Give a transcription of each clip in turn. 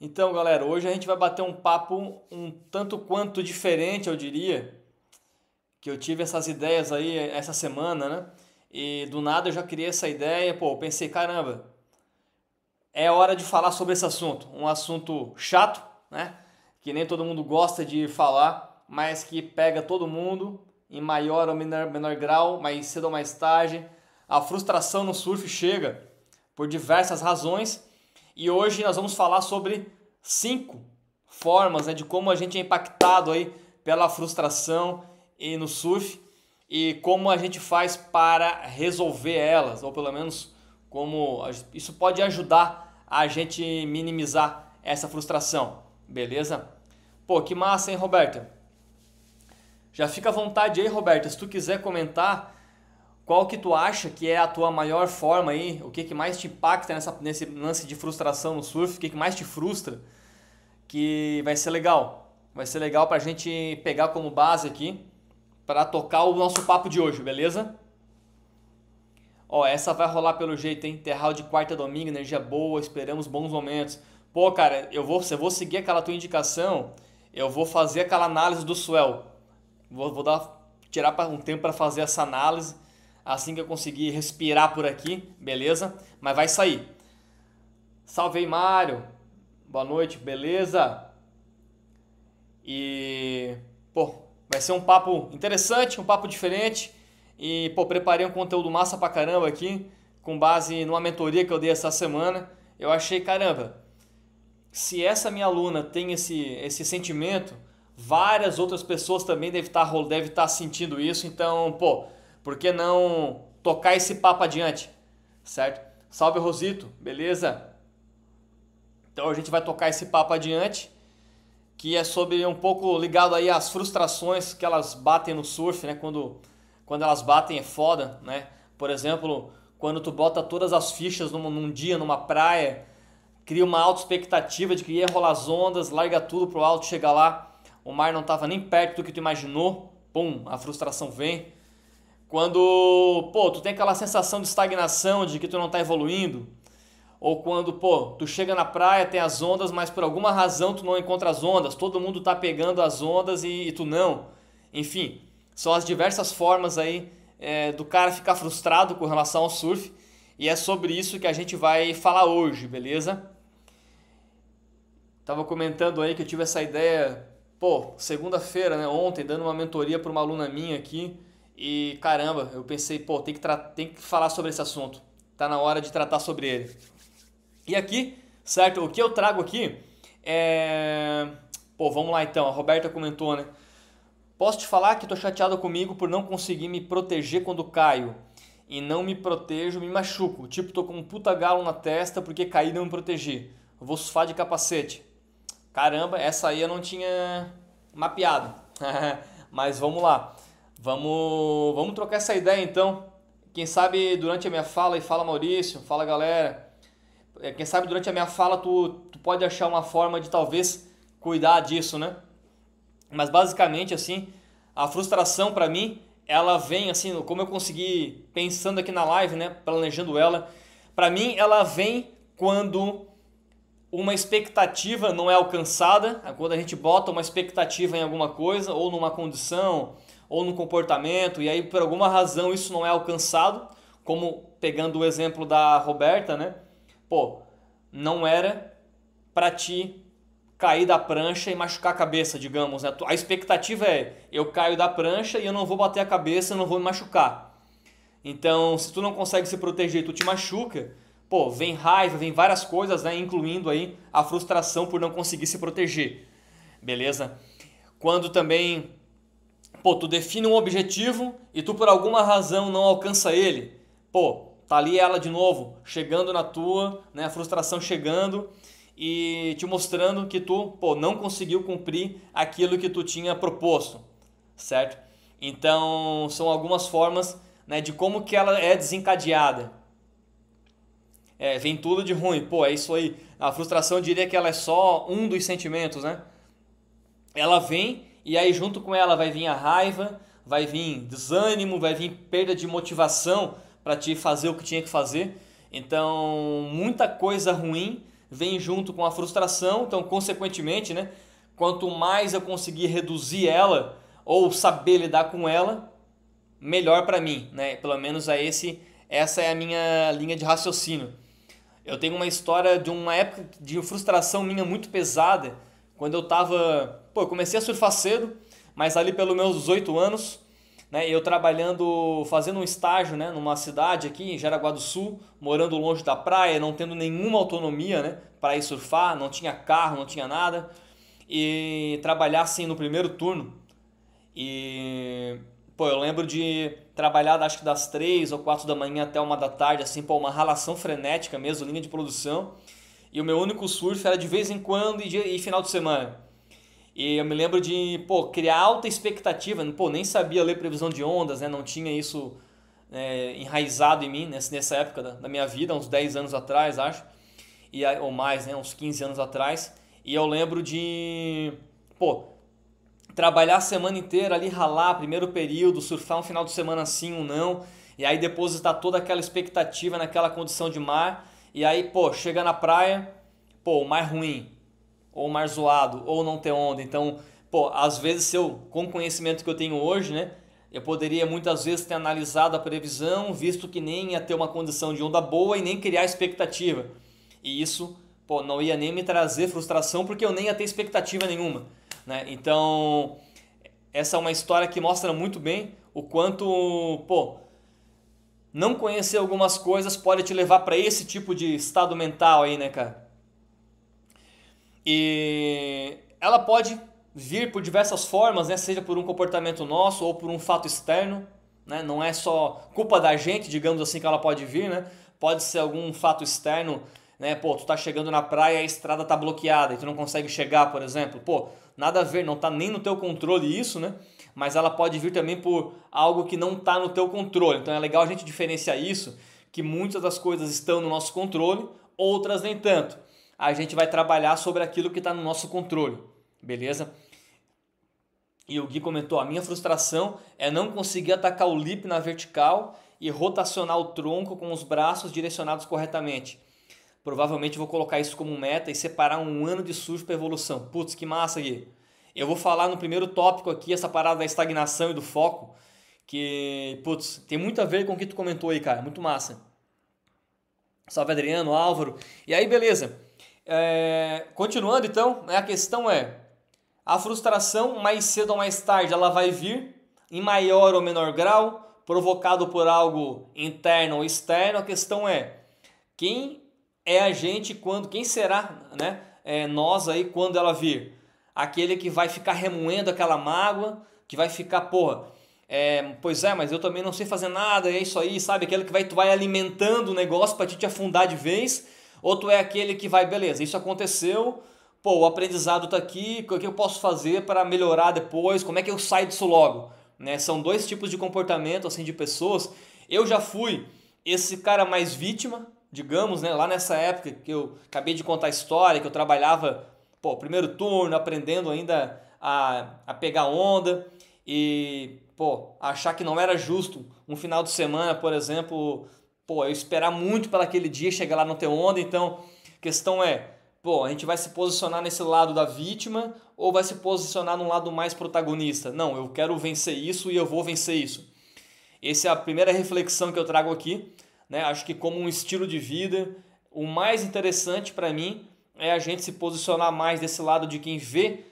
Então, galera, hoje a gente vai bater um papo um tanto quanto diferente, eu diria. Que eu tive essas ideias aí eh, essa semana, né? E do nada eu já criei essa ideia, pô, pensei, caramba, é hora de falar sobre esse assunto. Um assunto chato, né? Que nem todo mundo gosta de falar, mas que pega todo mundo em maior ou menor, menor grau, mais cedo ou mais tarde. A frustração no surf chega por diversas razões e hoje nós vamos falar sobre cinco formas né, de como a gente é impactado aí pela frustração e no surf e como a gente faz para resolver elas, ou pelo menos como isso pode ajudar a gente minimizar essa frustração, beleza? Pô, que massa, hein, Roberta? Já fica à vontade aí, Roberta, se tu quiser comentar qual que tu acha que é a tua maior forma aí? O que, que mais te impacta nessa, nesse lance de frustração no surf? O que, que mais te frustra? Que vai ser legal. Vai ser legal pra gente pegar como base aqui para tocar o nosso papo de hoje, beleza? Ó, essa vai rolar pelo jeito, hein? Terral de quarta domingo, energia boa, esperamos bons momentos. Pô, cara, eu vou, se eu vou seguir aquela tua indicação, eu vou fazer aquela análise do swell. Vou, vou dar, tirar um tempo para fazer essa análise assim que eu conseguir respirar por aqui, beleza? Mas vai sair. Salve aí, Mário. Boa noite, beleza? E, pô, vai ser um papo interessante, um papo diferente. E, pô, preparei um conteúdo massa pra caramba aqui, com base numa mentoria que eu dei essa semana. Eu achei, caramba, se essa minha aluna tem esse, esse sentimento, várias outras pessoas também devem estar, tá devem estar tá sentindo isso. Então, pô, por que não tocar esse papo adiante, certo? Salve Rosito, beleza? Então a gente vai tocar esse papo adiante, que é sobre um pouco ligado aí às frustrações que elas batem no surf, né? Quando, quando elas batem é foda, né? Por exemplo, quando tu bota todas as fichas num, num dia, numa praia, cria uma alta expectativa de que ia rolar as ondas, larga tudo pro alto, chega lá, o mar não tava nem perto do que tu imaginou, pum, a frustração vem. Quando, pô, tu tem aquela sensação de estagnação, de que tu não tá evoluindo. Ou quando, pô, tu chega na praia, tem as ondas, mas por alguma razão tu não encontra as ondas. Todo mundo tá pegando as ondas e, e tu não. Enfim, são as diversas formas aí é, do cara ficar frustrado com relação ao surf. E é sobre isso que a gente vai falar hoje, beleza? Tava comentando aí que eu tive essa ideia, pô, segunda-feira, né, ontem, dando uma mentoria para uma aluna minha aqui e caramba, eu pensei, pô, tem que, tem que falar sobre esse assunto. Tá na hora de tratar sobre ele. E aqui, certo? O que eu trago aqui é. Pô, vamos lá então. A Roberta comentou, né? Posso te falar que tô chateado comigo por não conseguir me proteger quando caio. E não me protejo, me machuco. Tipo, tô com um puta galo na testa porque caí e não me protegi. vou surfar de capacete. Caramba, essa aí eu não tinha mapeado. Mas vamos lá. Vamos, vamos trocar essa ideia então. Quem sabe durante a minha fala, e fala Maurício, fala galera. É, quem sabe durante a minha fala tu, tu pode achar uma forma de talvez cuidar disso, né? Mas basicamente assim, a frustração para mim, ela vem assim, como eu consegui pensando aqui na live, né, planejando ela, para mim ela vem quando uma expectativa não é alcançada, quando a gente bota uma expectativa em alguma coisa ou numa condição, ou no comportamento, e aí por alguma razão isso não é alcançado, como pegando o exemplo da Roberta, né? Pô, não era para ti cair da prancha e machucar a cabeça, digamos, né? A expectativa é, eu caio da prancha e eu não vou bater a cabeça, eu não vou me machucar. Então, se tu não consegue se proteger, tu te machuca, pô, vem raiva, vem várias coisas, né? Incluindo aí a frustração por não conseguir se proteger, beleza? Quando também Pô, tu define um objetivo e tu por alguma razão não alcança ele. Pô, tá ali ela de novo, chegando na tua, né, a frustração chegando e te mostrando que tu, pô, não conseguiu cumprir aquilo que tu tinha proposto, certo? Então, são algumas formas, né, de como que ela é desencadeada. É, vem tudo de ruim, pô, é isso aí. A frustração eu diria que ela é só um dos sentimentos, né? Ela vem e aí junto com ela vai vir a raiva, vai vir desânimo, vai vir perda de motivação para te fazer o que tinha que fazer. Então, muita coisa ruim vem junto com a frustração, então consequentemente, né, quanto mais eu conseguir reduzir ela ou saber lidar com ela, melhor para mim, né? Pelo menos a é esse essa é a minha linha de raciocínio. Eu tenho uma história de uma época de frustração minha muito pesada, quando eu estava Pô, eu comecei a surfar cedo, mas ali pelos meus 18 anos, né, eu trabalhando, fazendo um estágio, né, numa cidade aqui em Jaraguá do Sul, morando longe da praia, não tendo nenhuma autonomia, né, para ir surfar, não tinha carro, não tinha nada, e trabalhar assim no primeiro turno. E pô, eu lembro de trabalhar acho que das 3 ou 4 da manhã até uma da tarde, assim, pô, uma relação frenética mesmo, linha de produção. E o meu único surf era de vez em quando e, e final de semana. E eu me lembro de, pô, criar alta expectativa, pô, nem sabia ler previsão de ondas, né? Não tinha isso é, enraizado em mim nessa, nessa época da, da, minha vida, uns 10 anos atrás, acho. E, ou mais, né? Uns 15 anos atrás. E eu lembro de, pô, trabalhar a semana inteira ali, ralar, primeiro período, surfar um final de semana sim ou um não. E aí depositar toda aquela expectativa naquela condição de mar. E aí, pô, chega na praia, pô, o mar ruim ou mar zoado, ou não ter onda. Então, pô, às vezes se eu, com o conhecimento que eu tenho hoje, né, eu poderia muitas vezes ter analisado a previsão, visto que nem ia ter uma condição de onda boa e nem criar expectativa. E isso, pô, não ia nem me trazer frustração porque eu nem ia ter expectativa nenhuma, né? Então, essa é uma história que mostra muito bem o quanto, pô, não conhecer algumas coisas pode te levar para esse tipo de estado mental aí, né, cara? E ela pode vir por diversas formas, né? seja por um comportamento nosso ou por um fato externo. Né? Não é só culpa da gente, digamos assim, que ela pode vir. Né? Pode ser algum fato externo. Né? Pô, tu tá chegando na praia e a estrada tá bloqueada e tu não consegue chegar, por exemplo. Pô, nada a ver, não tá nem no teu controle isso, né? Mas ela pode vir também por algo que não tá no teu controle. Então é legal a gente diferenciar isso, que muitas das coisas estão no nosso controle, outras nem tanto a gente vai trabalhar sobre aquilo que está no nosso controle, beleza? E o Gui comentou: a minha frustração é não conseguir atacar o lip na vertical e rotacionar o tronco com os braços direcionados corretamente. Provavelmente vou colocar isso como meta e separar um ano de surf para evolução. Putz, que massa, Gui. Eu vou falar no primeiro tópico aqui essa parada da estagnação e do foco, que, putz, tem muito a ver com o que tu comentou aí, cara. Muito massa. Salve Adriano, Álvaro. E aí, beleza. É, continuando então, né, a questão é: a frustração, mais cedo ou mais tarde, ela vai vir, em maior ou menor grau, provocado por algo interno ou externo. A questão é: quem é a gente quando, quem será, né? É, nós aí quando ela vir? Aquele que vai ficar remoendo aquela mágoa, que vai ficar, porra, é, pois é, mas eu também não sei fazer nada, é isso aí, sabe? Aquele que vai, tu vai alimentando o negócio para te afundar de vez ou tu é aquele que vai, beleza, isso aconteceu, pô, o aprendizado está aqui, o que eu posso fazer para melhorar depois, como é que eu saio disso logo? Né? São dois tipos de comportamento, assim, de pessoas. Eu já fui esse cara mais vítima, digamos, né? Lá nessa época que eu acabei de contar a história, que eu trabalhava, pô, primeiro turno, aprendendo ainda a, a pegar onda e, pô, achar que não era justo um final de semana, por exemplo, pô, eu esperar muito para aquele dia chegar lá não ter onda, então a questão é, pô, a gente vai se posicionar nesse lado da vítima ou vai se posicionar num lado mais protagonista? Não, eu quero vencer isso e eu vou vencer isso. Essa é a primeira reflexão que eu trago aqui, né? Acho que como um estilo de vida, o mais interessante para mim é a gente se posicionar mais desse lado de quem vê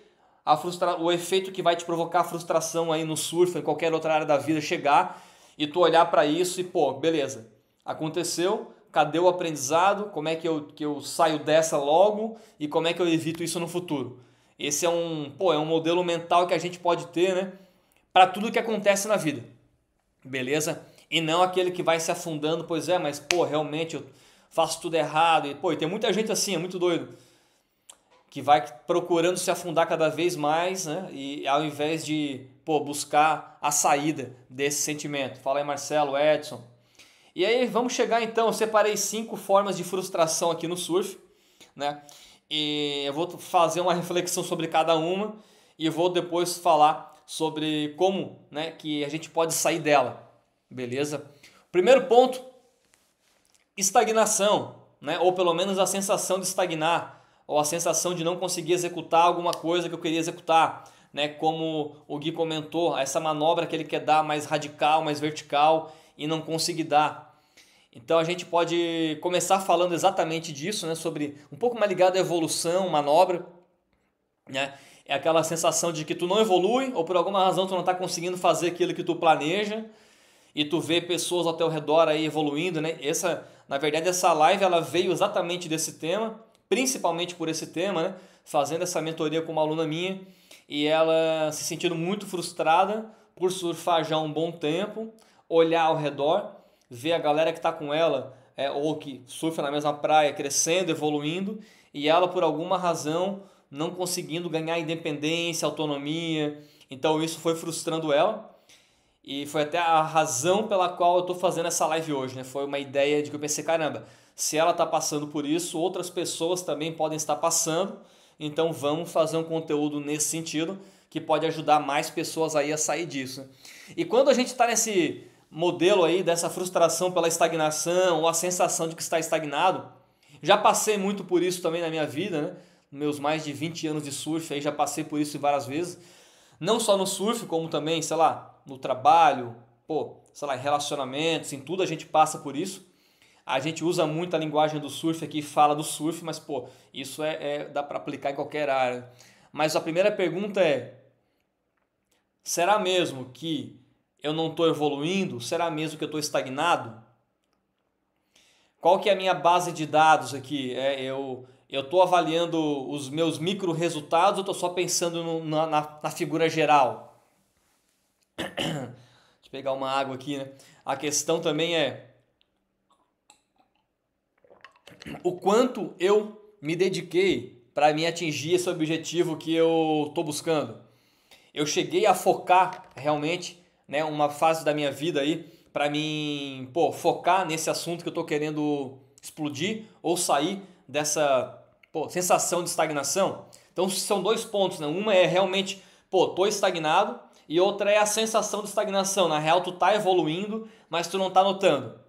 a frustra... o efeito que vai te provocar frustração aí no surf, em qualquer outra área da vida chegar e tu olhar para isso e pô, beleza. Aconteceu, cadê o aprendizado? Como é que eu, que eu saio dessa logo e como é que eu evito isso no futuro? Esse é um, pô, é um modelo mental que a gente pode ter, né? Para tudo que acontece na vida. Beleza? E não aquele que vai se afundando, pois é, mas pô, realmente eu faço tudo errado. E pô, e tem muita gente assim, é muito doido. Que vai procurando se afundar cada vez mais, né? E ao invés de, pô, buscar a saída desse sentimento. Fala aí, Marcelo, Edson. E aí vamos chegar então, eu separei cinco formas de frustração aqui no surf, né? E eu vou fazer uma reflexão sobre cada uma e vou depois falar sobre como, né, que a gente pode sair dela. Beleza? Primeiro ponto, estagnação, né? Ou pelo menos a sensação de estagnar, ou a sensação de não conseguir executar alguma coisa que eu queria executar, né? Como o Gui comentou, essa manobra que ele quer dar mais radical, mais vertical, e não consegui dar. Então a gente pode começar falando exatamente disso, né? Sobre um pouco mais ligado à evolução, manobra, né? É aquela sensação de que tu não evolui ou por alguma razão tu não está conseguindo fazer aquilo que tu planeja e tu vê pessoas ao teu redor aí evoluindo, né? Essa, na verdade, essa live ela veio exatamente desse tema, principalmente por esse tema, né? Fazendo essa mentoria com uma aluna minha e ela se sentindo muito frustrada por surfar já um bom tempo, olhar ao redor, ver a galera que está com ela, é, ou que surfa na mesma praia, crescendo, evoluindo, e ela por alguma razão não conseguindo ganhar independência, autonomia. Então isso foi frustrando ela. E foi até a razão pela qual eu estou fazendo essa live hoje, né? Foi uma ideia de que eu pensei, caramba, se ela está passando por isso, outras pessoas também podem estar passando. Então vamos fazer um conteúdo nesse sentido que pode ajudar mais pessoas aí a sair disso. Né? E quando a gente está nesse modelo aí dessa frustração pela estagnação ou a sensação de que está estagnado. Já passei muito por isso também na minha vida, né? Meus mais de 20 anos de surf aí já passei por isso várias vezes. Não só no surf, como também, sei lá, no trabalho, pô, sei lá, em relacionamentos, em tudo a gente passa por isso. A gente usa muito a linguagem do surf aqui, fala do surf, mas pô, isso é, é dá para aplicar em qualquer área. Mas a primeira pergunta é: será mesmo que eu não estou evoluindo? Será mesmo que eu estou estagnado? Qual que é a minha base de dados aqui? É, eu estou avaliando os meus micro resultados ou estou só pensando no, na, na, na figura geral? Deixa eu pegar uma água aqui, né? A questão também é o quanto eu me dediquei para me atingir esse objetivo que eu estou buscando. Eu cheguei a focar realmente né, uma fase da minha vida aí para mim, pô, focar nesse assunto que eu tô querendo explodir ou sair dessa, pô, sensação de estagnação. Então são dois pontos, né? Uma é realmente, pô, tô estagnado e outra é a sensação de estagnação. Na real, tu tá evoluindo, mas tu não tá notando.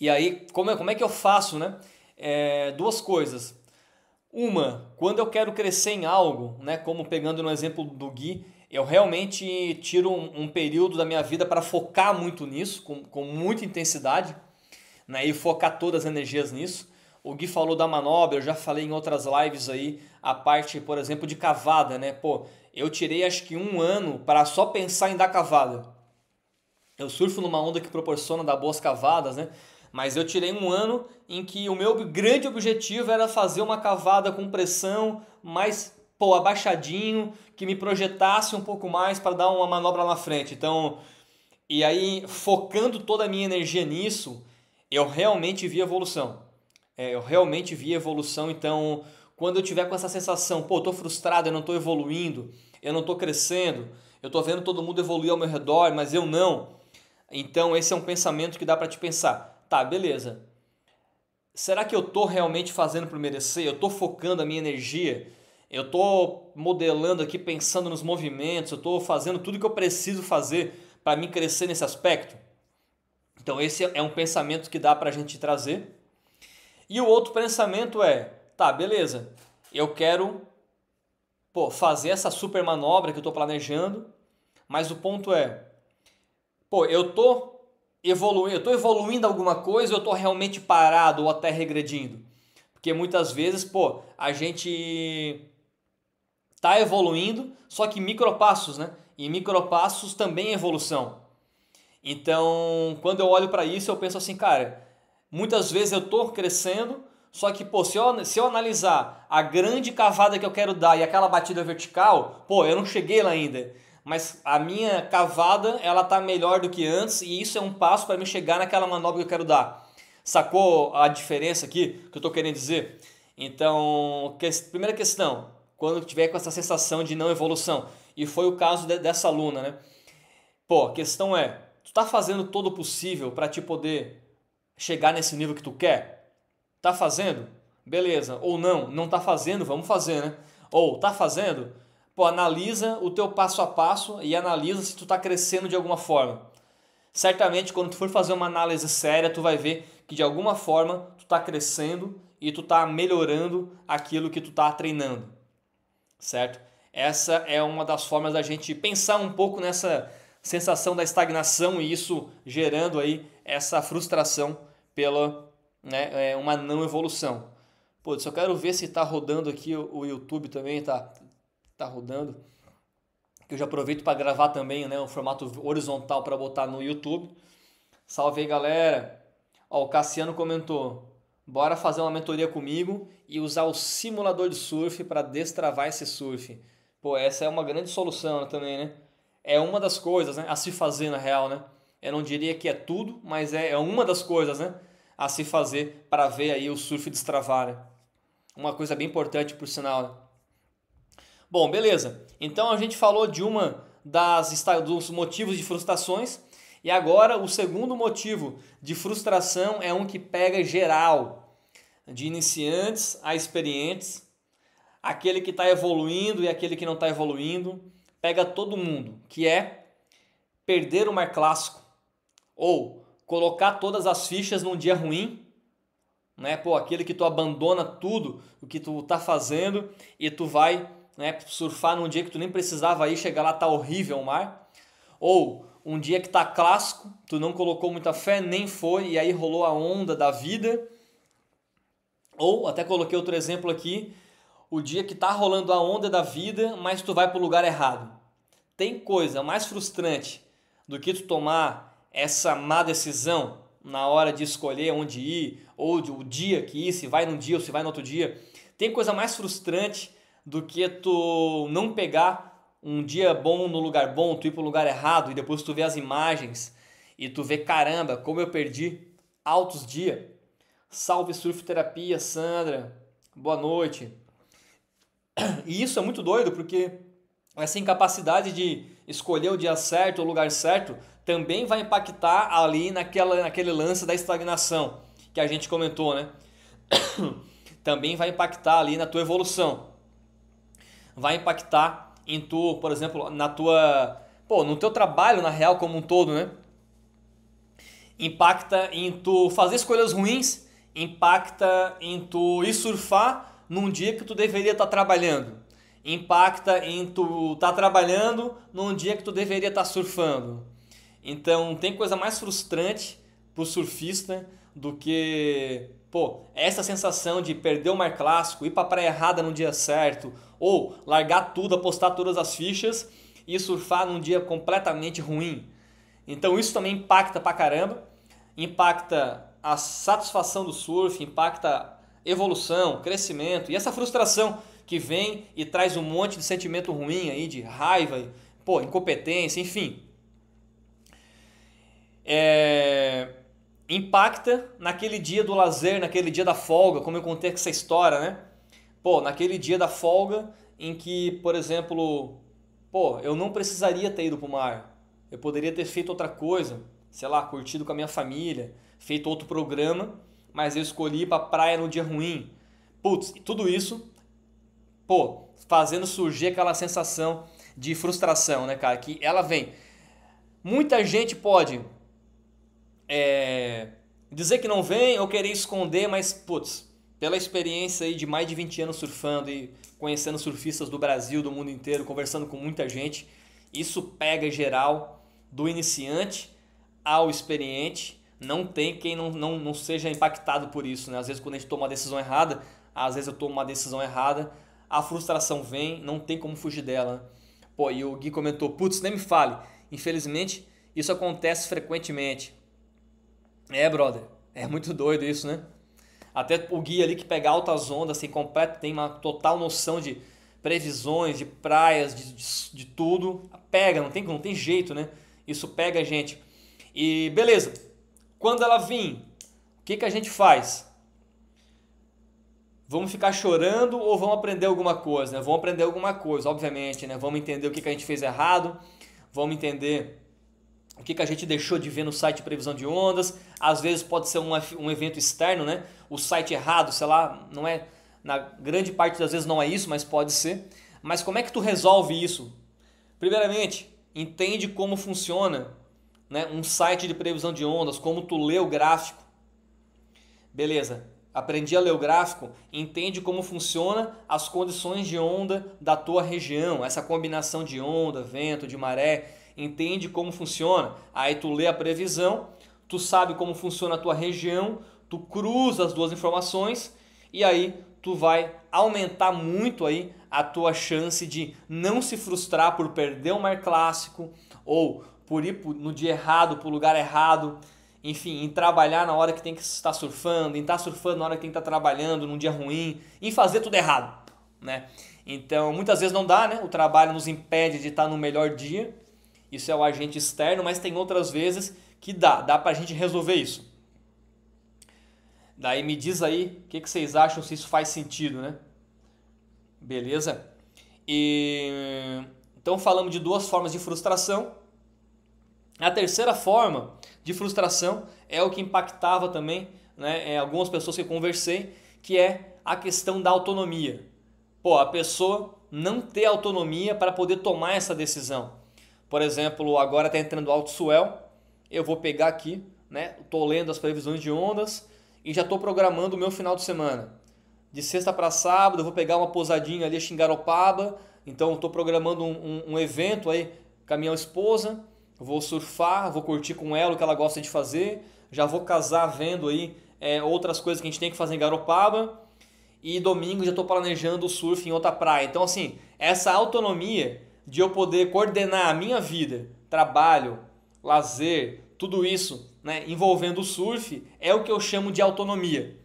E aí, como é, como é que eu faço, né? É, duas coisas. Uma, quando eu quero crescer em algo, né, como pegando no exemplo do Gui, eu realmente tiro um, um período da minha vida para focar muito nisso, com, com muita intensidade, né? e focar todas as energias nisso. O Gui falou da manobra, eu já falei em outras lives aí, a parte, por exemplo, de cavada, né? Pô, eu tirei acho que um ano para só pensar em dar cavada. Eu surfo numa onda que proporciona dar boas cavadas, né? Mas eu tirei um ano em que o meu grande objetivo era fazer uma cavada com pressão mais pô, abaixadinho, que me projetasse um pouco mais para dar uma manobra lá na frente. Então, e aí focando toda a minha energia nisso, eu realmente vi evolução. É, eu realmente vi evolução, então quando eu tiver com essa sensação, pô, eu tô frustrado, eu não tô evoluindo, eu não tô crescendo, eu tô vendo todo mundo evoluir ao meu redor, mas eu não. Então esse é um pensamento que dá para te pensar. Tá, beleza. Será que eu tô realmente fazendo para merecer? Eu tô focando a minha energia? eu estou modelando aqui, pensando nos movimentos, eu estou fazendo tudo que eu preciso fazer para me crescer nesse aspecto. Então, esse é um pensamento que dá para a gente trazer. E o outro pensamento é: tá, beleza, eu quero pô, fazer essa super manobra que eu estou planejando, mas o ponto é: pô, eu tô evoluindo, eu tô evoluindo alguma coisa ou eu tô realmente parado ou até regredindo? Porque muitas vezes, pô, a gente está evoluindo, só que micropassos, né? E micropassos também é evolução. Então, quando eu olho para isso, eu penso assim, cara, muitas vezes eu estou crescendo, só que, pô, se eu, se eu analisar a grande cavada que eu quero dar e aquela batida vertical, pô, eu não cheguei lá ainda. Mas a minha cavada, ela tá melhor do que antes e isso é um passo para me chegar naquela manobra que eu quero dar. Sacou a diferença aqui que eu estou querendo dizer? Então, que, primeira questão, quando tiver com essa sensação de não evolução. E foi o caso de, dessa aluna, né? Pô, a questão é, tu tá fazendo todo o possível para te poder chegar nesse nível que tu quer? Tá fazendo? Beleza. Ou não, não tá fazendo, vamos fazer, né? Ou tá fazendo? Pô, analisa o teu passo a passo e analisa se tu tá crescendo de alguma forma. Certamente quando tu for fazer uma análise séria, tu vai ver que de alguma forma tu tá crescendo e tu tá melhorando aquilo que tu tá treinando certo? Essa é uma das formas da gente pensar um pouco nessa sensação da estagnação e isso gerando aí essa frustração pela né, é, uma não evolução. Pô, só quero ver se está rodando aqui o YouTube também, tá, tá rodando. Que eu já aproveito para gravar também, né, o formato horizontal para botar no YouTube. Salve aí, galera. Ó, o Cassiano comentou bora fazer uma mentoria comigo e usar o simulador de surf para destravar esse surf. Pô, essa é uma grande solução também, né? É uma das coisas né, a se fazer na real, né? Eu não diria que é tudo, mas é, é uma das coisas, né? A se fazer para ver aí o surf destravar. Né? Uma coisa bem importante, por sinal. Né? Bom, beleza. Então a gente falou de uma das dos motivos de frustrações e agora, o segundo motivo de frustração é um que pega geral, de iniciantes a experientes, aquele que está evoluindo e aquele que não está evoluindo, pega todo mundo, que é perder o mar clássico ou colocar todas as fichas num dia ruim, né? Pô, aquele que tu abandona tudo o que tu tá fazendo e tu vai, né, surfar num dia que tu nem precisava ir, chegar lá tá horrível o mar. Ou um dia que tá clássico, tu não colocou muita fé, nem foi, e aí rolou a onda da vida. Ou, até coloquei outro exemplo aqui, o dia que tá rolando a onda da vida, mas tu vai pro lugar errado. Tem coisa mais frustrante do que tu tomar essa má decisão na hora de escolher onde ir, ou o dia que ir, se vai num dia ou se vai no outro dia. Tem coisa mais frustrante do que tu não pegar um dia bom no lugar bom, tu ir pro lugar errado e depois tu vê as imagens e tu vê caramba, como eu perdi altos dia. Salve Surf Terapia, Sandra. Boa noite. E isso é muito doido porque essa incapacidade de escolher o dia certo, o lugar certo, também vai impactar ali naquela, naquele lance da estagnação que a gente comentou, né? também vai impactar ali na tua evolução. Vai impactar em tu, por exemplo, na tua, pô, no teu trabalho na real como um todo, né? Impacta em tu fazer escolhas ruins, impacta em tu ir surfar num dia que tu deveria estar tá trabalhando. Impacta em tu estar tá trabalhando num dia que tu deveria estar tá surfando. Então, tem coisa mais frustrante pro surfista do que Pô, essa sensação de perder o mar clássico, ir pra praia errada no dia certo, ou largar tudo, apostar todas as fichas e surfar num dia completamente ruim. Então isso também impacta pra caramba, impacta a satisfação do surf, impacta evolução, crescimento e essa frustração que vem e traz um monte de sentimento ruim aí, de raiva, pô, incompetência, enfim. É impacta naquele dia do lazer, naquele dia da folga, como eu contei essa história, né? Pô, naquele dia da folga em que, por exemplo, pô, eu não precisaria ter ido para o mar. Eu poderia ter feito outra coisa, sei lá, curtido com a minha família, feito outro programa, mas eu escolhi ir para praia no dia ruim. Putz, e tudo isso, pô, fazendo surgir aquela sensação de frustração, né, cara? Que ela vem. Muita gente pode é, dizer que não vem ou querer esconder, mas, putz, pela experiência aí de mais de 20 anos surfando e conhecendo surfistas do Brasil, do mundo inteiro, conversando com muita gente, isso pega geral do iniciante ao experiente. Não tem quem não, não, não seja impactado por isso, né? Às vezes quando a gente toma uma decisão errada, às vezes eu tomo uma decisão errada, a frustração vem, não tem como fugir dela. Pô, e o Gui comentou, putz, nem me fale. Infelizmente, isso acontece frequentemente. É, brother. É muito doido isso, né? Até o guia ali que pega altas ondas, assim, completo, tem uma total noção de previsões, de praias, de, de, de tudo. Pega, não tem, não tem jeito, né? Isso pega a gente. E beleza. Quando ela vir, o que, que a gente faz? Vamos ficar chorando ou vamos aprender alguma coisa? Né? Vamos aprender alguma coisa, obviamente, né? Vamos entender o que, que a gente fez errado, vamos entender o que, que a gente deixou de ver no site de previsão de ondas. Às vezes pode ser um, um evento externo, né? O site errado, sei lá, não é. Na grande parte das vezes não é isso, mas pode ser. Mas como é que tu resolve isso? Primeiramente, entende como funciona né, um site de previsão de ondas, como tu lê o gráfico. Beleza, aprendi a ler o gráfico, entende como funciona as condições de onda da tua região, essa combinação de onda, vento, de maré, entende como funciona. Aí tu lê a previsão, tu sabe como funciona a tua região, tu cruza as duas informações e aí tu vai aumentar muito aí a tua chance de não se frustrar por perder o mar clássico ou por ir no dia errado, para o lugar errado, enfim, em trabalhar na hora que tem que estar surfando, em estar surfando na hora que tem que estar trabalhando, num dia ruim, em fazer tudo errado, né? Então, muitas vezes não dá, né? O trabalho nos impede de estar no melhor dia, isso é o agente externo, mas tem outras vezes que dá, dá para a gente resolver isso. Daí me diz aí o que, que vocês acham, se isso faz sentido, né? Beleza? E... Então falamos de duas formas de frustração. A terceira forma de frustração é o que impactava também né, é, algumas pessoas que eu conversei, que é a questão da autonomia. Pô, a pessoa não ter autonomia para poder tomar essa decisão. Por exemplo, agora está entrando alto swell, eu vou pegar aqui, né? Estou lendo as previsões de ondas e já estou programando o meu final de semana. De sexta para sábado, eu vou pegar uma pousadinha ali em Garopaba, então estou programando um, um, um, evento aí com a minha esposa, vou surfar, vou curtir com ela o que ela gosta de fazer, já vou casar vendo aí é, outras coisas que a gente tem que fazer em Garopaba e domingo já estou planejando o surf em outra praia. Então assim, essa autonomia de eu poder coordenar a minha vida, trabalho, lazer, tudo isso né, envolvendo o surf, é o que eu chamo de autonomia.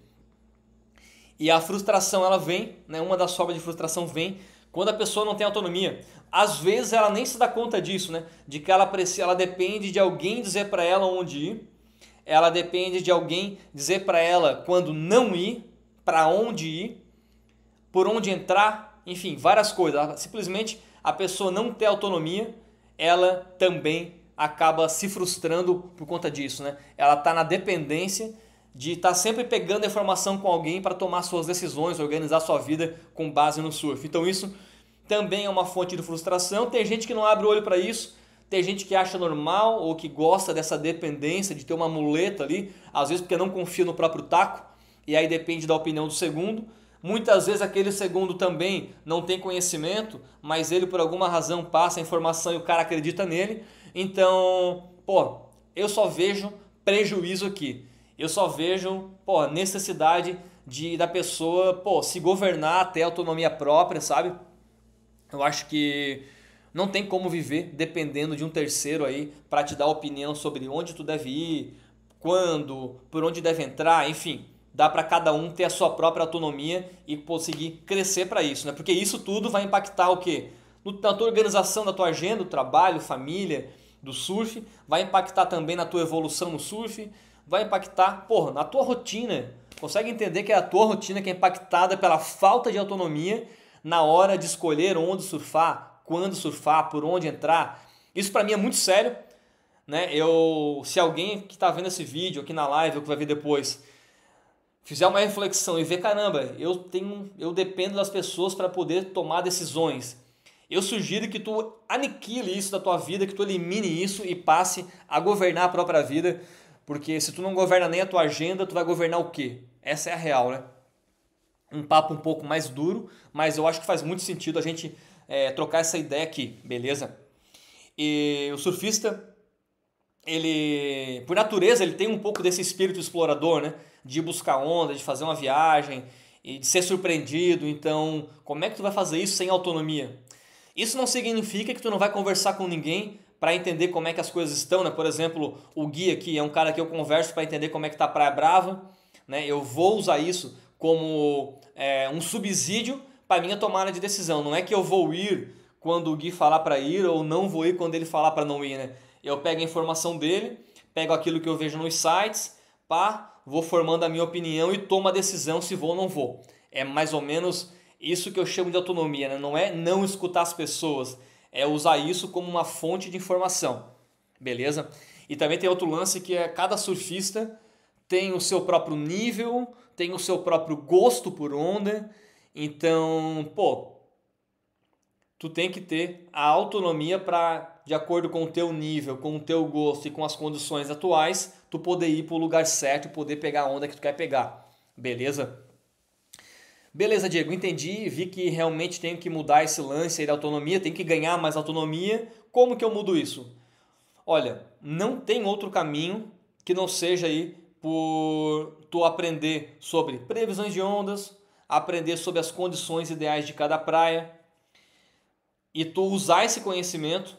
E a frustração ela vem, né, uma das formas de frustração vem quando a pessoa não tem autonomia. Às vezes ela nem se dá conta disso, né? De que ela, precisa, ela depende de alguém dizer para ela onde ir, ela depende de alguém dizer para ela quando não ir, para onde ir, por onde entrar, enfim, várias coisas. Ela simplesmente a pessoa não ter autonomia, ela também acaba se frustrando por conta disso, né? Ela está na dependência de estar tá sempre pegando informação com alguém para tomar suas decisões, organizar sua vida com base no surf. Então isso também é uma fonte de frustração. Tem gente que não abre o olho para isso, tem gente que acha normal ou que gosta dessa dependência de ter uma muleta ali, às vezes porque não confia no próprio taco e aí depende da opinião do segundo. Muitas vezes aquele segundo também não tem conhecimento, mas ele por alguma razão passa a informação e o cara acredita nele. Então, pô, eu só vejo prejuízo aqui. Eu só vejo, pô, necessidade de da pessoa, pô, se governar até autonomia própria, sabe? Eu acho que não tem como viver dependendo de um terceiro aí para te dar opinião sobre onde tu deve ir, quando, por onde deve entrar, enfim dá para cada um ter a sua própria autonomia e conseguir crescer para isso, né? Porque isso tudo vai impactar o quê? Na tua organização na tua agenda, do trabalho, família, do surf, vai impactar também na tua evolução no surf, vai impactar, porra, na tua rotina. Consegue entender que é a tua rotina que é impactada pela falta de autonomia na hora de escolher onde surfar, quando surfar, por onde entrar. Isso para mim é muito sério, né? Eu, se alguém que está vendo esse vídeo aqui na live ou que vai ver depois, fizer uma reflexão e ver, caramba, eu tenho, eu dependo das pessoas para poder tomar decisões. Eu sugiro que tu aniquile isso da tua vida, que tu elimine isso e passe a governar a própria vida, porque se tu não governa nem a tua agenda, tu vai governar o quê? Essa é a real, né? Um papo um pouco mais duro, mas eu acho que faz muito sentido a gente é, trocar essa ideia aqui, beleza? E o surfista, ele, por natureza, ele tem um pouco desse espírito explorador, né? de buscar onda, de fazer uma viagem e de ser surpreendido. Então, como é que tu vai fazer isso sem autonomia? Isso não significa que tu não vai conversar com ninguém para entender como é que as coisas estão, né? Por exemplo, o guia aqui é um cara que eu converso para entender como é que tá a Praia Brava, né? Eu vou usar isso como é, um subsídio para minha tomada de decisão. Não é que eu vou ir quando o Gui falar para ir ou não vou ir quando ele falar para não ir, né? Eu pego a informação dele, pego aquilo que eu vejo nos sites, pá, vou formando a minha opinião e tomo a decisão se vou ou não vou. É mais ou menos isso que eu chamo de autonomia, né? não é não escutar as pessoas, é usar isso como uma fonte de informação, beleza? E também tem outro lance que é cada surfista tem o seu próprio nível, tem o seu próprio gosto por onda, então, pô, tu tem que ter a autonomia para, de acordo com o teu nível, com o teu gosto e com as condições atuais, tu poder ir pro lugar certo e poder pegar a onda que tu quer pegar. Beleza? Beleza, Diego, entendi, vi que realmente tenho que mudar esse lance aí da autonomia, tenho que ganhar mais autonomia. Como que eu mudo isso? Olha, não tem outro caminho que não seja aí por tu aprender sobre previsões de ondas, aprender sobre as condições ideais de cada praia e tu usar esse conhecimento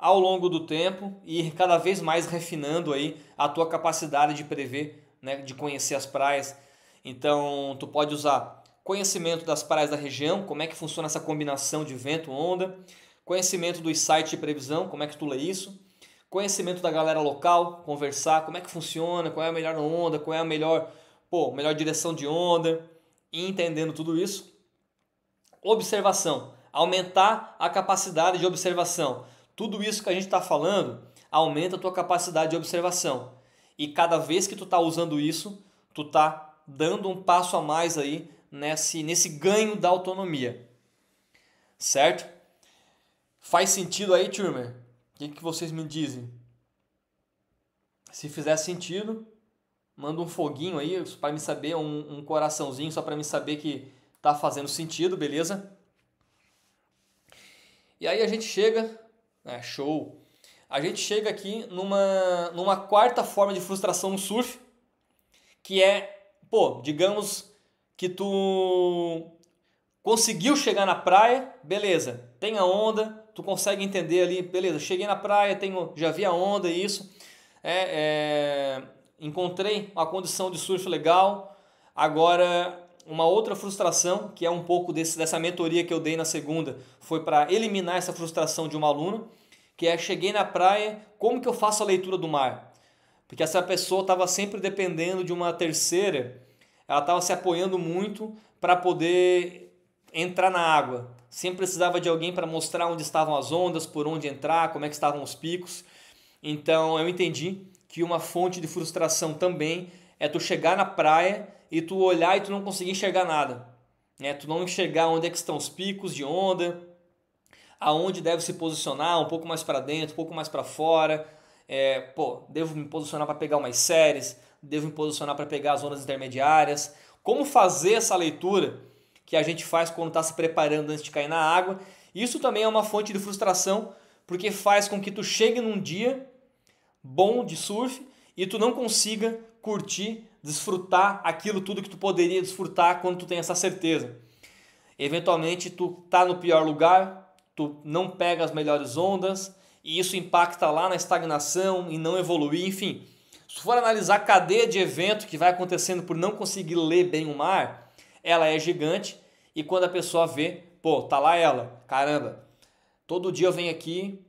ao longo do tempo e ir cada vez mais refinando aí a tua capacidade de prever, né, de conhecer as praias. Então, tu pode usar conhecimento das praias da região, como é que funciona essa combinação de vento, onda, conhecimento dos sites de previsão, como é que tu lê isso, conhecimento da galera local, conversar, como é que funciona, qual é a melhor onda, qual é a melhor, pô, melhor direção de onda, e entendendo tudo isso. Observação, aumentar a capacidade de observação. Tudo isso que a gente está falando aumenta a tua capacidade de observação. E cada vez que tu está usando isso, tu está dando um passo a mais aí nesse, nesse ganho da autonomia. Certo? Faz sentido aí, turma? O que, que vocês me dizem? Se fizer sentido, manda um foguinho aí para me saber, um, um coraçãozinho só para me saber que tá fazendo sentido, beleza? E aí a gente chega né? Show! A gente chega aqui numa, numa quarta forma de frustração no surf, que é, pô, digamos que tu conseguiu chegar na praia, beleza, tem a onda, tu consegue entender ali, beleza, cheguei na praia, tenho, já vi a onda e isso, é, é, encontrei uma condição de surf legal, agora uma outra frustração, que é um pouco desse, dessa mentoria que eu dei na segunda, foi para eliminar essa frustração de um aluno que é cheguei na praia, como que eu faço a leitura do mar? Porque essa pessoa estava sempre dependendo de uma terceira, ela estava se apoiando muito para poder entrar na água. Sempre precisava de alguém para mostrar onde estavam as ondas, por onde entrar, como é que estavam os picos. Então eu entendi que uma fonte de frustração também é tu chegar na praia e tu olhar e tu não conseguir enxergar nada. Né? Tu não enxergar onde é que estão os picos de onda, aonde deve se posicionar, um pouco mais para dentro, um pouco mais para fora. É, pô, devo me posicionar para pegar umas séries, devo me posicionar para pegar as zonas intermediárias. Como fazer essa leitura que a gente faz quando está se preparando antes de cair na água? Isso também é uma fonte de frustração, porque faz com que tu chegue num dia bom de surf e tu não consiga curtir desfrutar aquilo tudo que tu poderia desfrutar quando tu tem essa certeza. Eventualmente tu tá no pior lugar, tu não pega as melhores ondas e isso impacta lá na estagnação e não evoluir, enfim. Se tu for analisar a cadeia de evento que vai acontecendo por não conseguir ler bem o mar, ela é gigante e quando a pessoa vê, pô, tá lá ela, caramba. Todo dia eu venho aqui,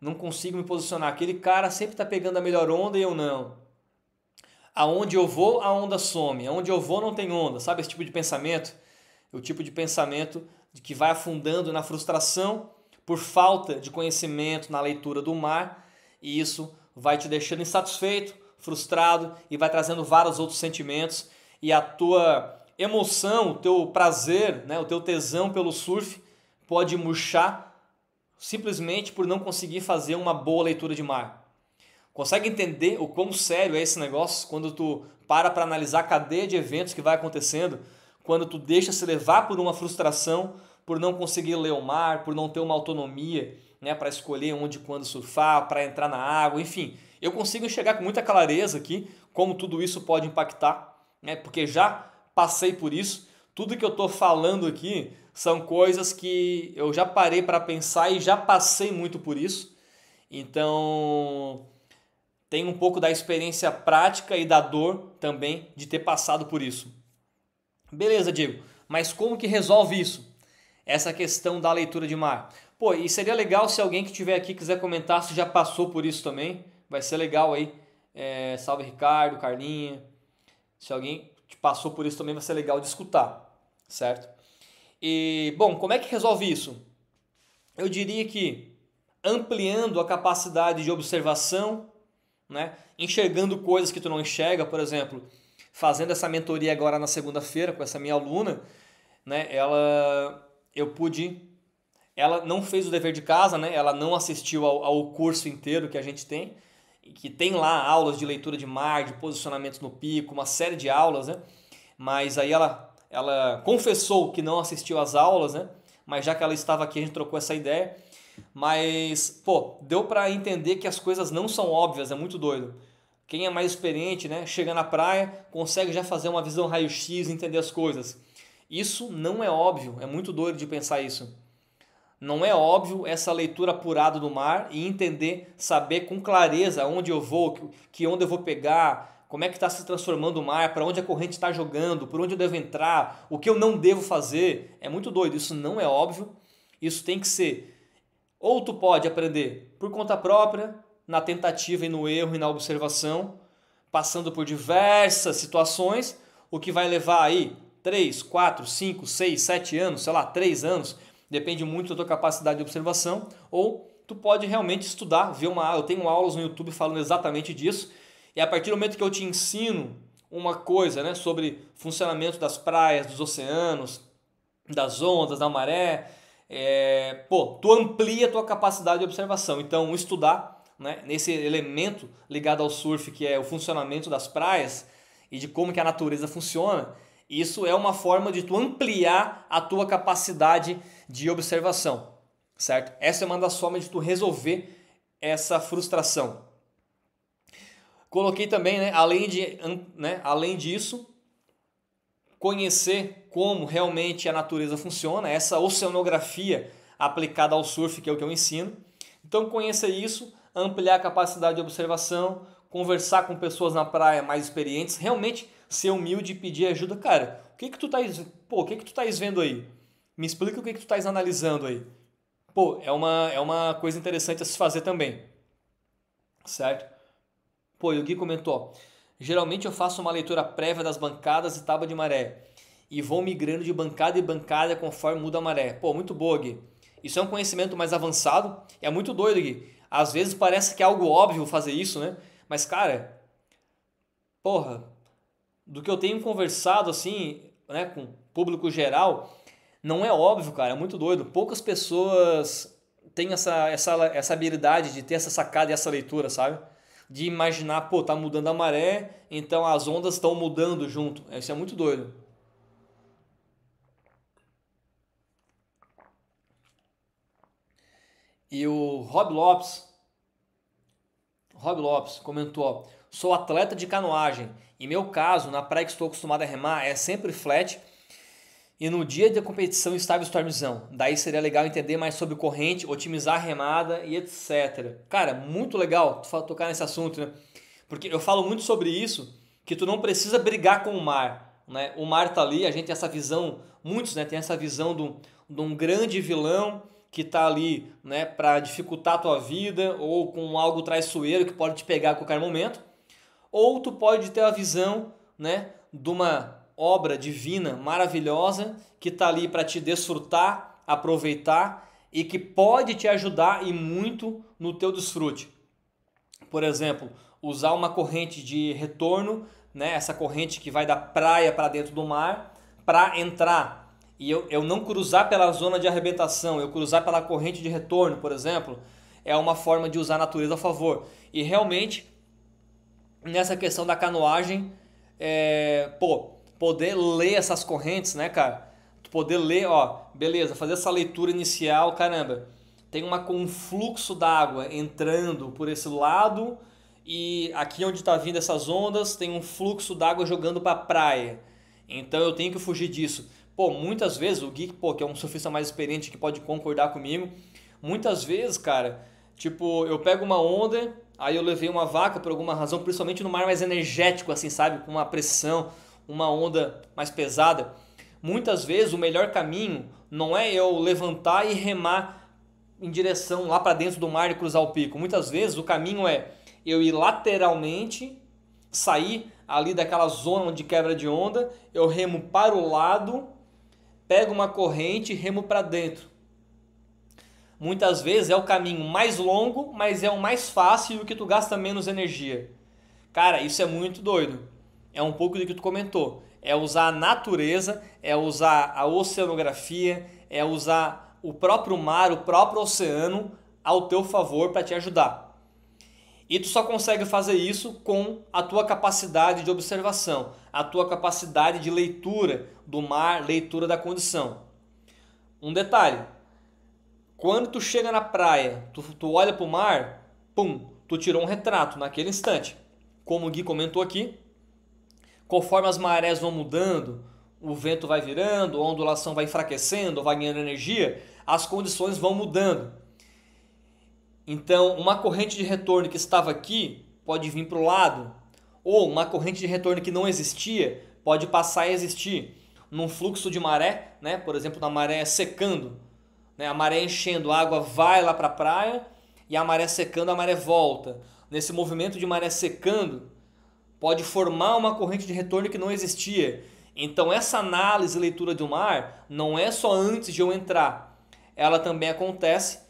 não consigo me posicionar. Aquele cara sempre tá pegando a melhor onda e eu não aonde eu vou, a onda some, aonde eu vou, não tem onda, sabe? Esse tipo de pensamento, o tipo de pensamento de que vai afundando na frustração por falta de conhecimento na leitura do mar, e isso vai te deixando insatisfeito, frustrado e vai trazendo vários outros sentimentos e a tua emoção, o teu prazer, né, o teu tesão pelo surf pode murchar simplesmente por não conseguir fazer uma boa leitura de mar. Consegue entender o quão sério é esse negócio quando tu para para analisar a cadeia de eventos que vai acontecendo, quando tu deixa se levar por uma frustração, por não conseguir ler o mar, por não ter uma autonomia, né, para escolher onde e quando surfar, para entrar na água, enfim. Eu consigo enxergar com muita clareza aqui como tudo isso pode impactar, né? Porque já passei por isso. Tudo que eu estou falando aqui são coisas que eu já parei para pensar e já passei muito por isso. Então, tem um pouco da experiência prática e da dor também de ter passado por isso. Beleza, Diego, mas como que resolve isso? Essa questão da leitura de mar. Pô, e seria legal se alguém que estiver aqui quiser comentar se já passou por isso também. Vai ser legal aí. É, salve Ricardo, Carlinha. Se alguém passou por isso também vai ser legal de escutar, certo? E, bom, como é que resolve isso? Eu diria que ampliando a capacidade de observação né? Enxergando coisas que tu não enxerga, por exemplo, fazendo essa mentoria agora na segunda-feira com essa minha aluna, né? Ela eu pude ela não fez o dever de casa, né? Ela não assistiu ao, ao curso inteiro que a gente tem, que tem lá aulas de leitura de mar, de posicionamento no pico, uma série de aulas, né? Mas aí ela ela confessou que não assistiu às aulas, né? Mas já que ela estava aqui, a gente trocou essa ideia mas, pô, deu para entender que as coisas não são óbvias, é muito doido. Quem é mais experiente, né, chega na praia, consegue já fazer uma visão raio-x, entender as coisas. Isso não é óbvio, é muito doido de pensar isso. Não é óbvio essa leitura apurada do mar e entender, saber com clareza onde eu vou, que onde eu vou pegar, como é que está se transformando o mar, para onde a corrente está jogando, por onde eu devo entrar, o que eu não devo fazer. É muito doido, isso não é óbvio. Isso tem que ser ou tu pode aprender por conta própria, na tentativa e no erro e na observação, passando por diversas situações, o que vai levar aí 3, 4, 5, 6, 7 anos, sei lá, 3 anos, depende muito da tua capacidade de observação, ou tu pode realmente estudar, ver uma, eu tenho aulas no YouTube falando exatamente disso, e a partir do momento que eu te ensino uma coisa, né, sobre funcionamento das praias, dos oceanos, das ondas, da maré, é, pô, tu amplia a tua capacidade de observação. Então, estudar né, nesse elemento ligado ao surf, que é o funcionamento das praias e de como que a natureza funciona, isso é uma forma de tu ampliar a tua capacidade de observação, certo? Essa é uma das formas de tu resolver essa frustração. Coloquei também, né, além, de, né, além disso, conhecer como realmente a natureza funciona, essa oceanografia aplicada ao surf, que é o que eu ensino. Então conheça isso, ampliar a capacidade de observação, conversar com pessoas na praia mais experientes, realmente ser humilde e pedir ajuda, cara. O que que tu tá estás, pô, o que que tu estás vendo aí? Me explica o que que tu estás analisando aí. Pô, é uma é uma coisa interessante a se fazer também. Certo? Pô, e o Gui comentou, geralmente eu faço uma leitura prévia das bancadas e tábua de maré e vão migrando de bancada em bancada conforme muda a maré. Pô, muito boa, Gui. Isso é um conhecimento mais avançado. É muito doido, Gui. Às vezes parece que é algo óbvio fazer isso, né? Mas, cara, porra, do que eu tenho conversado assim, né, com público geral, não é óbvio, cara. É muito doido. Poucas pessoas têm essa, essa, essa habilidade de ter essa sacada e essa leitura, sabe? De imaginar, pô, tá mudando a maré, então as ondas estão mudando junto. Isso é muito doido. E o Rob Lopes, Rob Lopes comentou: Sou atleta de canoagem. Em meu caso, na praia que estou acostumado a remar, é sempre flat. E no dia da competição estava stormzão. Daí seria legal entender mais sobre corrente, otimizar a remada e etc. Cara, muito legal tocar nesse assunto, né? Porque eu falo muito sobre isso, que tu não precisa brigar com o mar. Né? O mar tá ali, a gente tem essa visão, muitos né, tem essa visão de um grande vilão que está ali né, para dificultar a tua vida ou com algo traiçoeiro que pode te pegar a qualquer momento. Ou tu pode ter a visão né, de uma obra divina maravilhosa que está ali para te desfrutar, aproveitar e que pode te ajudar e muito no teu desfrute. Por exemplo, usar uma corrente de retorno, né, essa corrente que vai da praia para dentro do mar, para entrar e eu, eu não cruzar pela zona de arrebentação, eu cruzar pela corrente de retorno, por exemplo, é uma forma de usar a natureza a favor. E realmente, nessa questão da canoagem, é, pô, poder ler essas correntes, né, cara? Poder ler, ó, beleza, fazer essa leitura inicial, caramba, tem uma, um fluxo d'água entrando por esse lado e aqui onde está vindo essas ondas tem um fluxo d'água jogando para a praia. Então eu tenho que fugir disso. Pô, muitas vezes o Geek, pô, que é um surfista mais experiente que pode concordar comigo, muitas vezes, cara, tipo, eu pego uma onda, aí eu levei uma vaca por alguma razão, principalmente no mar mais energético, assim, sabe? Com uma pressão, uma onda mais pesada. Muitas vezes o melhor caminho não é eu levantar e remar em direção lá para dentro do mar e cruzar o pico. Muitas vezes o caminho é eu ir lateralmente, sair ali daquela zona de quebra de onda, eu remo para o lado pego uma corrente e remo para dentro. Muitas vezes é o caminho mais longo, mas é o mais fácil e o que tu gasta menos energia. Cara, isso é muito doido. É um pouco do que tu comentou. É usar a natureza, é usar a oceanografia, é usar o próprio mar, o próprio oceano ao teu favor para te ajudar. E tu só consegue fazer isso com a tua capacidade de observação, a tua capacidade de leitura do mar, leitura da condição. Um detalhe: quando tu chega na praia, tu, tu olha para o mar, pum, tu tirou um retrato naquele instante. Como o Gui comentou aqui, conforme as marés vão mudando, o vento vai virando, a ondulação vai enfraquecendo, vai ganhando energia, as condições vão mudando. Então, uma corrente de retorno que estava aqui pode vir para o lado, ou uma corrente de retorno que não existia pode passar a existir. Num fluxo de maré, né? por exemplo, na maré secando, né? a maré enchendo, a água vai lá para a praia e a maré secando, a maré volta. Nesse movimento de maré secando, pode formar uma corrente de retorno que não existia. Então, essa análise e leitura do mar não é só antes de eu entrar, ela também acontece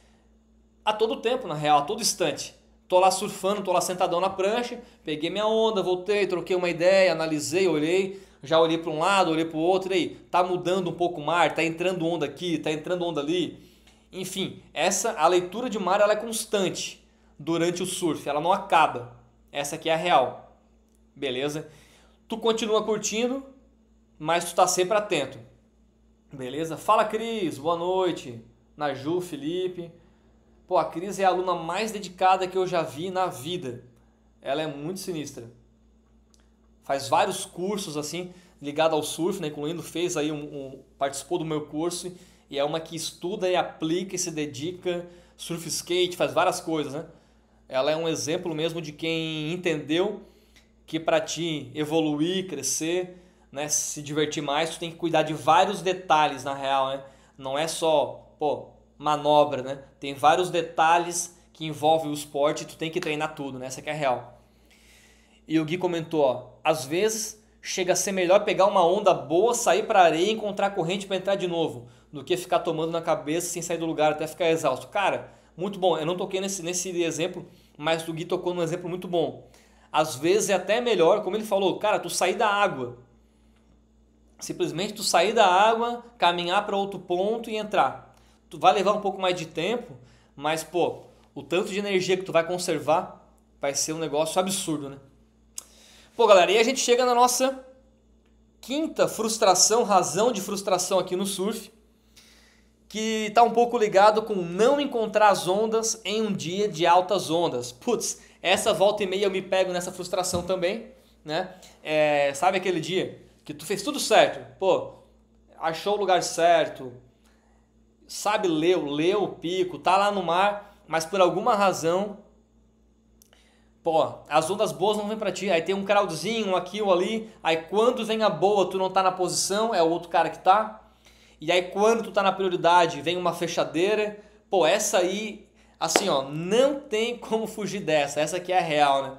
a todo tempo, na real, a todo instante. Tô lá surfando, tô lá sentadão na prancha, peguei minha onda, voltei, troquei uma ideia, analisei, olhei, já olhei para um lado, olhei para o outro, e aí, tá mudando um pouco o mar, tá entrando onda aqui, tá entrando onda ali. Enfim, essa a leitura de mar ela é constante durante o surf, ela não acaba. Essa aqui é a real. Beleza? Tu continua curtindo, mas tu tá sempre atento. Beleza? Fala Cris, boa noite. Naju, Felipe. Pô, a Cris é a aluna mais dedicada que eu já vi na vida. Ela é muito sinistra. Faz vários cursos assim, ligado ao surf, né? Incluindo fez aí um, um participou do meu curso e é uma que estuda e aplica e se dedica, surf skate, faz várias coisas, né? Ela é um exemplo mesmo de quem entendeu que para ti evoluir, crescer, né, se divertir mais, tu tem que cuidar de vários detalhes na real, né? Não é só, pô, manobra, né? Tem vários detalhes que envolvem o esporte, tu tem que treinar tudo, né? Essa que é a real. E o Gui comentou, ó, às vezes chega a ser melhor pegar uma onda boa, sair para areia e encontrar corrente para entrar de novo, do que ficar tomando na cabeça sem sair do lugar até ficar exausto. Cara, muito bom. Eu não toquei nesse, nesse exemplo, mas o Gui tocou num exemplo muito bom. Às vezes é até melhor, como ele falou, cara, tu sair da água. Simplesmente tu sair da água, caminhar para outro ponto e entrar tu vai levar um pouco mais de tempo, mas pô, o tanto de energia que tu vai conservar vai ser um negócio absurdo, né? Pô, galera, e a gente chega na nossa quinta frustração, razão de frustração aqui no surf, que está um pouco ligado com não encontrar as ondas em um dia de altas ondas. Putz, essa volta e meia eu me pego nessa frustração também, né? É, sabe aquele dia que tu fez tudo certo, pô, achou o lugar certo, sabe ler, ler o pico, tá lá no mar, mas por alguma razão, pô, as ondas boas não vêm para ti. Aí tem um crowdzinho, um aqui ou ali. Aí quando vem a boa, tu não tá na posição, é o outro cara que tá. E aí quando tu tá na prioridade, vem uma fechadeira. Pô, essa aí, assim, ó, não tem como fugir dessa. Essa aqui é a real, né?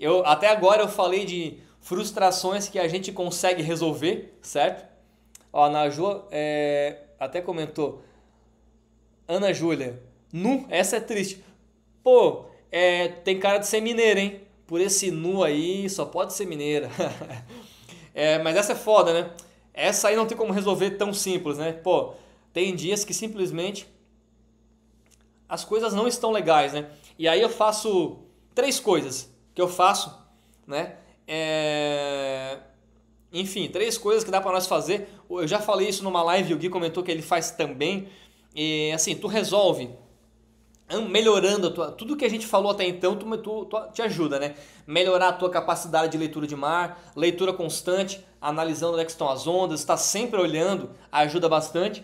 Eu até agora eu falei de frustrações que a gente consegue resolver, certo? Ó, na Ju, é, até comentou. Ana Júlia. Nu, essa é triste. Pô, é, tem cara de ser mineira, hein? Por esse nu aí, só pode ser mineira. é, mas essa é foda, né? Essa aí não tem como resolver tão simples, né? Pô, tem dias que simplesmente as coisas não estão legais, né? E aí eu faço três coisas que eu faço, né? É... Enfim, três coisas que dá para nós fazer. Eu já falei isso numa live, o Gui comentou que ele faz também. E assim, tu resolve melhorando tua, tudo que a gente falou até então, tu, tu, tu, te ajuda, né? Melhorar a tua capacidade de leitura de mar, leitura constante, analisando onde é estão as ondas, estar tá sempre olhando, ajuda bastante.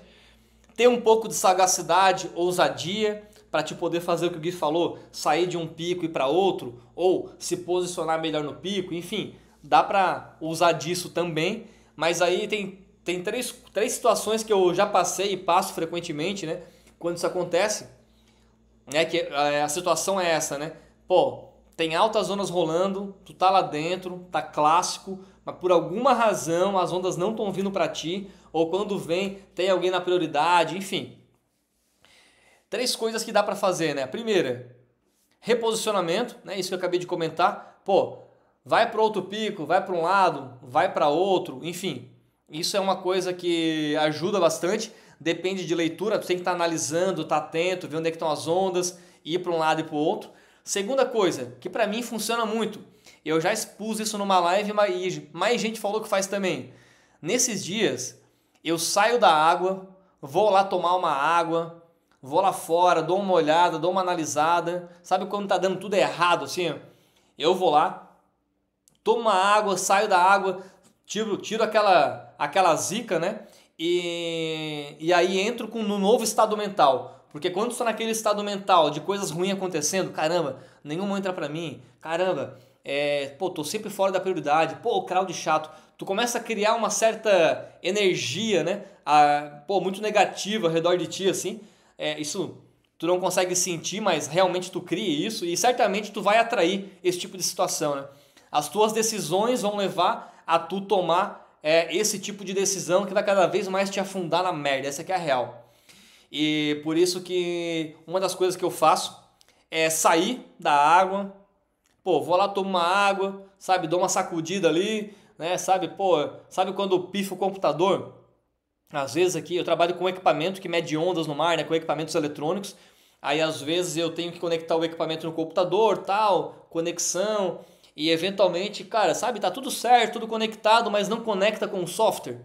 Ter um pouco de sagacidade, ousadia, para te poder fazer o que o Gui falou, sair de um pico e para outro, ou se posicionar melhor no pico, enfim, dá para usar disso também, mas aí tem, tem três, três situações que eu já passei e passo frequentemente, né? Quando isso acontece, né? Que eh, a, situação é essa, né? Pô, tem altas ondas rolando, tu tá lá dentro, tá clássico, mas por alguma razão as ondas não estão vindo para ti, ou quando vem, tem alguém na prioridade, enfim. Três coisas que dá para fazer, né? Primeira, reposicionamento, né? Isso que eu acabei de comentar. Pô, vai para outro pico, vai para um lado, vai para outro, enfim. Isso é uma coisa que ajuda bastante, depende de leitura, você tem que estar tá analisando, estar tá atento, ver onde é que estão as ondas, ir para um lado e para o outro. Segunda coisa, que para mim funciona muito, eu já expus isso numa live e mais gente falou que faz também. Nesses dias, eu saio da água, vou lá tomar uma água, vou lá fora, dou uma olhada, dou uma analisada. Sabe quando tá dando tudo errado assim? Eu vou lá, tomo uma água, saio da água, tiro, tiro aquela, aquela zica, né? E, e aí entro com, no novo estado mental. Porque quando estou tá naquele estado mental de coisas ruins acontecendo, caramba, nenhuma entra para mim, caramba, é, pô, tô sempre fora da prioridade, pô, o crowd chato. Tu começa a criar uma certa energia, né? A, pô, muito negativa ao redor de ti, assim. É, isso tu não consegue sentir, mas realmente tu cria isso e certamente tu vai atrair esse tipo de situação, né? As tuas decisões vão levar a tu tomar é, esse tipo de decisão que vai cada vez mais te afundar na merda. Essa aqui é a real. E por isso que uma das coisas que eu faço é sair da água. Pô, vou lá, tomo uma água, sabe? Dou uma sacudida ali, né? Sabe, pô, sabe quando pifa o computador? Às vezes aqui eu trabalho com equipamento que mede ondas no mar, né? Com equipamentos eletrônicos. Aí às vezes eu tenho que conectar o equipamento no computador, tal, conexão e eventualmente, cara, sabe, tá tudo certo, tudo conectado, mas não conecta com o software.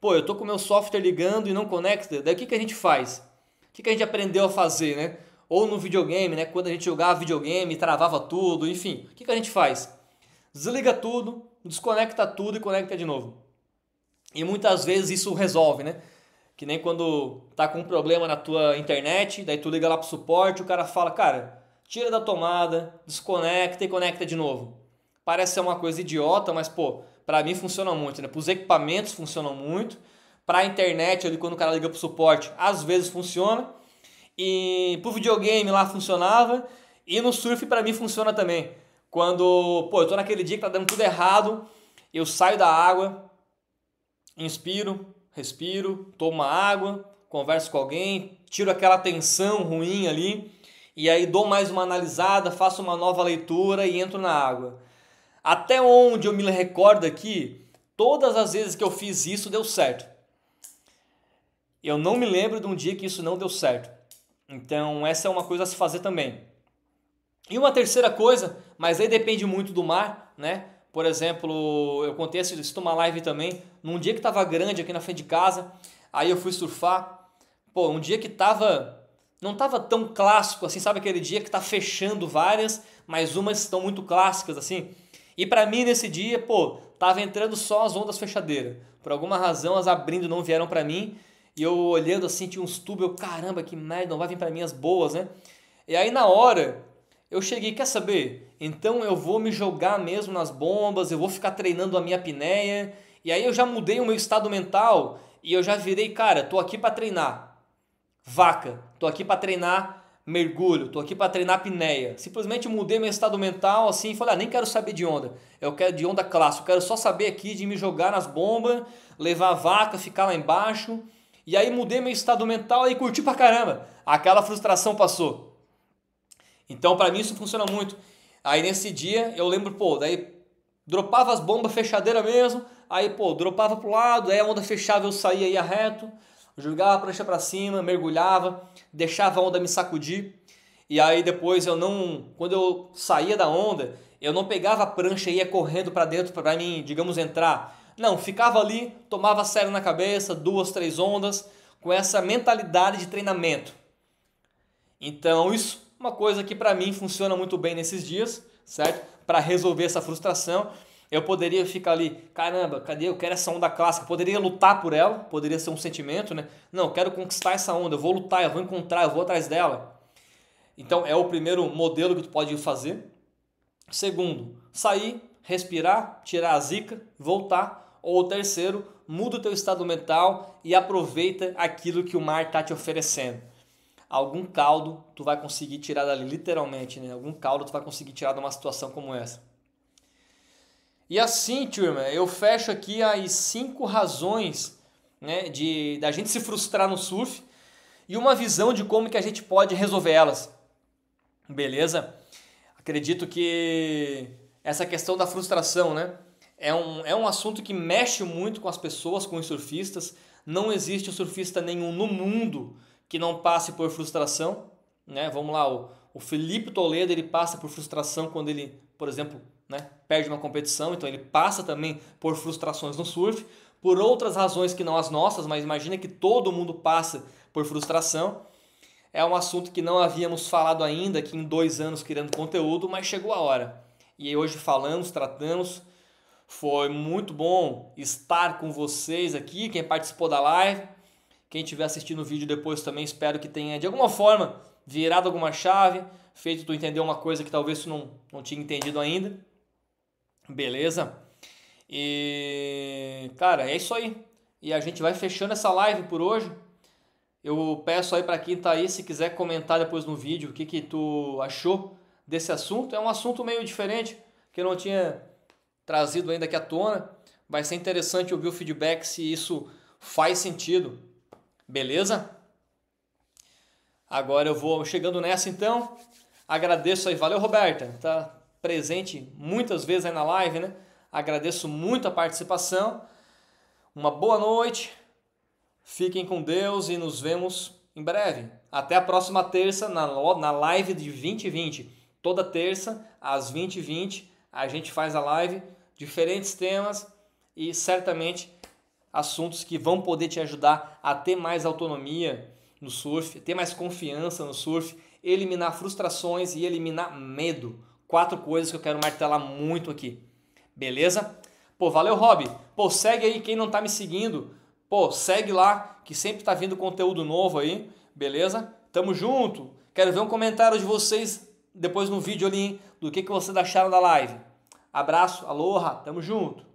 Pô, eu tô com o meu software ligando e não conecta. Daí o que, que a gente faz? O que, que a gente aprendeu a fazer, né? Ou no videogame, né? Quando a gente jogava videogame, travava tudo, enfim. O que, que a gente faz? Desliga tudo, desconecta tudo e conecta de novo. E muitas vezes isso resolve, né? Que nem quando tá com um problema na tua internet, daí tu liga lá pro suporte, o cara fala, cara, tira da tomada, desconecta e conecta de novo. Parece ser uma coisa idiota, mas, pô, para mim funciona muito, né? Para os equipamentos funcionam muito. Para a internet, ali, quando o cara liga pro suporte, às vezes funciona. E para o videogame lá funcionava. E no surf, para mim, funciona também. Quando, pô, eu tô naquele dia que tá dando tudo errado, eu saio da água, inspiro, respiro, tomo água, converso com alguém, tiro aquela tensão ruim ali, e aí dou mais uma analisada, faço uma nova leitura e entro na água. Até onde eu me recordo aqui, todas as vezes que eu fiz isso deu certo. Eu não me lembro de um dia que isso não deu certo. Então, essa é uma coisa a se fazer também. E uma terceira coisa, mas aí depende muito do mar, né? Por exemplo, eu contei isso uma live também, num dia que tava grande aqui na frente de casa, aí eu fui surfar. Pô, um dia que tava não tava tão clássico assim, sabe aquele dia que tá fechando várias, mas umas estão muito clássicas assim. E para mim nesse dia, pô, tava entrando só as ondas fechadeiras. Por alguma razão as abrindo não vieram para mim. E eu olhando assim, tinha uns tubos, eu, caramba, que merda, não vai vir para mim as boas, né? E aí na hora, eu cheguei, quer saber? Então eu vou me jogar mesmo nas bombas, eu vou ficar treinando a minha pinéia E aí eu já mudei o meu estado mental e eu já virei, cara, tô aqui para treinar. Vaca, tô aqui para treinar mergulho, estou aqui para treinar apneia. Simplesmente mudei meu estado mental assim e falei, ah, nem quero saber de onda. Eu quero de onda clássica, eu quero só saber aqui de me jogar nas bombas, levar a vaca, ficar lá embaixo. E aí mudei meu estado mental e curti pra caramba. Aquela frustração passou. Então, para mim isso funciona muito. Aí nesse dia eu lembro, pô, daí dropava as bombas fechadeira mesmo, aí pô, dropava pro lado, aí a onda fechava eu saía ia reto. Eu jogava a prancha para cima, mergulhava, deixava a onda me sacudir. E aí depois eu não, quando eu saía da onda, eu não pegava a prancha e ia correndo para dentro para mim, digamos, entrar. Não, ficava ali, tomava sério na cabeça, duas, três ondas, com essa mentalidade de treinamento. Então, isso é uma coisa que para mim funciona muito bem nesses dias, certo? Para resolver essa frustração. Eu poderia ficar ali, caramba, cadê? Eu quero essa onda clássica. Poderia lutar por ela, poderia ser um sentimento, né? Não, eu quero conquistar essa onda, eu vou lutar, eu vou encontrar, eu vou atrás dela. Então é o primeiro modelo que tu pode fazer. Segundo, sair, respirar, tirar a zica, voltar. Ou terceiro, muda o teu estado mental e aproveita aquilo que o mar está te oferecendo. Algum caldo tu vai conseguir tirar dali, literalmente, né? Algum caldo tu vai conseguir tirar de uma situação como essa. E assim, turma, eu fecho aqui as cinco razões né, de da gente se frustrar no surf e uma visão de como que a gente pode resolver elas. Beleza? Acredito que essa questão da frustração, né? É um, é um assunto que mexe muito com as pessoas, com os surfistas. Não existe surfista nenhum no mundo que não passe por frustração. Né? Vamos lá, o, o Felipe Toledo ele passa por frustração quando ele, por exemplo, né? Perde uma competição, então ele passa também por frustrações no surf, por outras razões que não as nossas, mas imagina que todo mundo passa por frustração. É um assunto que não havíamos falado ainda, que em dois anos criando conteúdo, mas chegou a hora. E hoje falamos, tratamos. Foi muito bom estar com vocês aqui, quem participou da live. Quem estiver assistindo o vídeo depois também, espero que tenha de alguma forma virado alguma chave, feito tu entender uma coisa que talvez tu não, não tinha entendido ainda. Beleza? E, cara, é isso aí. E a gente vai fechando essa live por hoje. Eu peço aí para quem tá aí, se quiser comentar depois no vídeo o que, que tu achou desse assunto. É um assunto meio diferente, que eu não tinha trazido ainda aqui à tona. Vai ser é interessante ouvir o feedback se isso faz sentido. Beleza? Agora eu vou chegando nessa então. Agradeço aí. Valeu, Roberta. Tá, presente muitas vezes aí na live, né? Agradeço muito a participação. Uma boa noite. Fiquem com Deus e nos vemos em breve. Até a próxima terça na, na live de 2020. Toda terça, às 20 h 20, a gente faz a live, diferentes temas e certamente assuntos que vão poder te ajudar a ter mais autonomia no surf, ter mais confiança no surf, eliminar frustrações e eliminar medo quatro coisas que eu quero martelar muito aqui. Beleza? Pô, valeu, Rob. Pô, segue aí quem não tá me seguindo. Pô, segue lá, que sempre tá vindo conteúdo novo aí. Beleza? Tamo junto. Quero ver um comentário de vocês depois no vídeo ali, hein? do que, que vocês acharam da live. Abraço, aloha, tamo junto.